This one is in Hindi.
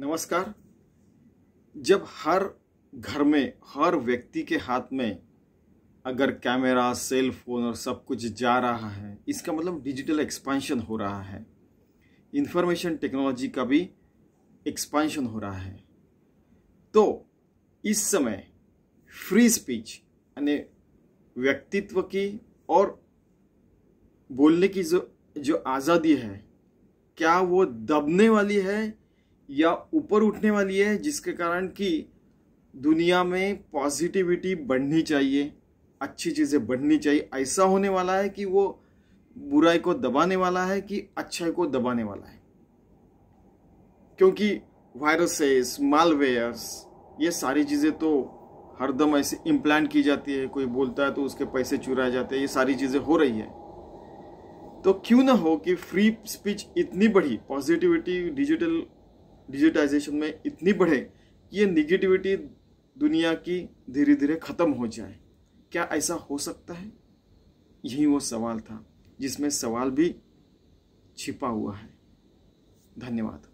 नमस्कार जब हर घर में हर व्यक्ति के हाथ में अगर कैमरा सेल फोन और सब कुछ जा रहा है इसका मतलब डिजिटल एक्सपांशन हो रहा है इंफॉर्मेशन टेक्नोलॉजी का भी एक्सपांशन हो रहा है तो इस समय फ्री स्पीच यानी व्यक्तित्व की और बोलने की जो जो आज़ादी है क्या वो दबने वाली है या ऊपर उठने वाली है जिसके कारण कि दुनिया में पॉजिटिविटी बढ़नी चाहिए अच्छी चीज़ें बढ़नी चाहिए ऐसा होने वाला है कि वो बुराई को दबाने वाला है कि अच्छाई को दबाने वाला है क्योंकि वायरसेस मालवेयर्स ये सारी चीज़ें तो हरदम ऐसे इम्प्लांट की जाती है कोई बोलता है तो उसके पैसे चुराए जाते हैं ये सारी चीज़ें हो रही है तो क्यों ना हो कि फ्री स्पीच इतनी बढ़ी पॉजिटिविटी डिजिटल डिजिटाइजेशन में इतनी बढ़े कि ये निगेटिविटी दुनिया की धीरे धीरे ख़त्म हो जाए क्या ऐसा हो सकता है यही वो सवाल था जिसमें सवाल भी छिपा हुआ है धन्यवाद